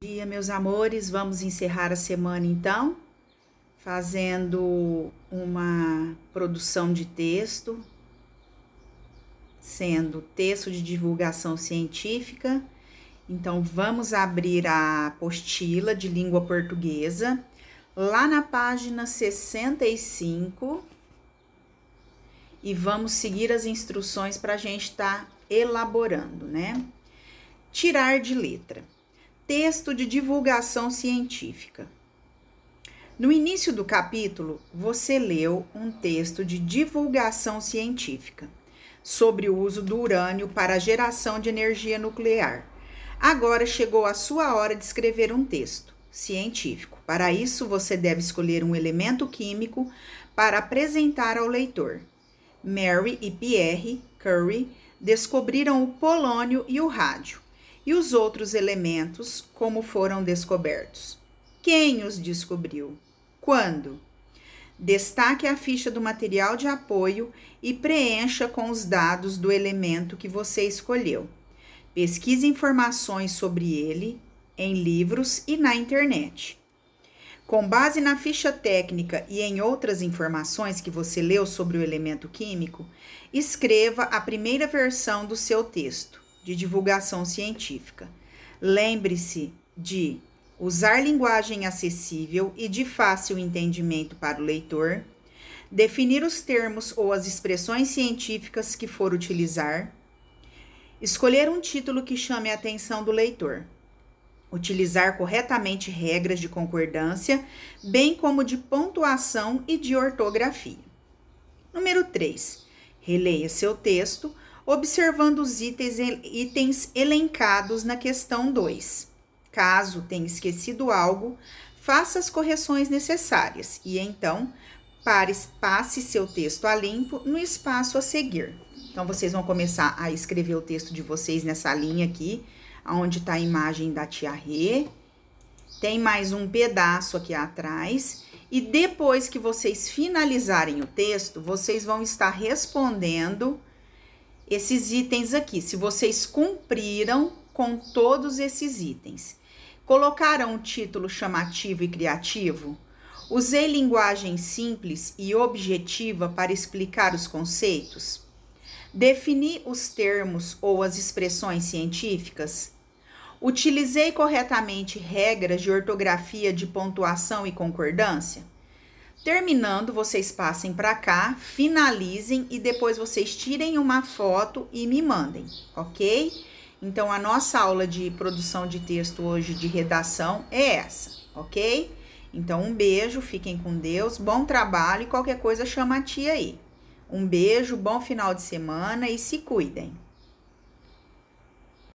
Bom dia, meus amores. Vamos encerrar a semana então, fazendo uma produção de texto, sendo texto de divulgação científica. Então, vamos abrir a apostila de língua portuguesa lá na página 65 e vamos seguir as instruções para a gente estar tá elaborando, né? Tirar de letra texto de divulgação científica. No início do capítulo, você leu um texto de divulgação científica sobre o uso do urânio para a geração de energia nuclear. Agora chegou a sua hora de escrever um texto científico. Para isso, você deve escolher um elemento químico para apresentar ao leitor. Mary e Pierre Curie descobriram o polônio e o rádio e os outros elementos como foram descobertos. Quem os descobriu? Quando? Destaque a ficha do material de apoio e preencha com os dados do elemento que você escolheu. Pesquise informações sobre ele em livros e na internet. Com base na ficha técnica e em outras informações que você leu sobre o elemento químico, escreva a primeira versão do seu texto de divulgação científica. Lembre-se de usar linguagem acessível e de fácil entendimento para o leitor, definir os termos ou as expressões científicas que for utilizar, escolher um título que chame a atenção do leitor, utilizar corretamente regras de concordância, bem como de pontuação e de ortografia. Número 3. Releia seu texto observando os itens, itens elencados na questão 2. Caso tenha esquecido algo, faça as correções necessárias e então pare, passe seu texto a limpo no espaço a seguir. Então, vocês vão começar a escrever o texto de vocês nessa linha aqui, onde está a imagem da tia Rê. Tem mais um pedaço aqui atrás. E depois que vocês finalizarem o texto, vocês vão estar respondendo esses itens aqui, se vocês cumpriram com todos esses itens. Colocaram um título chamativo e criativo? Usei linguagem simples e objetiva para explicar os conceitos? Defini os termos ou as expressões científicas? Utilizei corretamente regras de ortografia de pontuação e concordância? Terminando, vocês passem para cá, finalizem e depois vocês tirem uma foto e me mandem, ok? Então, a nossa aula de produção de texto hoje de redação é essa, ok? Então, um beijo, fiquem com Deus, bom trabalho e qualquer coisa chama a tia aí. Um beijo, bom final de semana e se cuidem!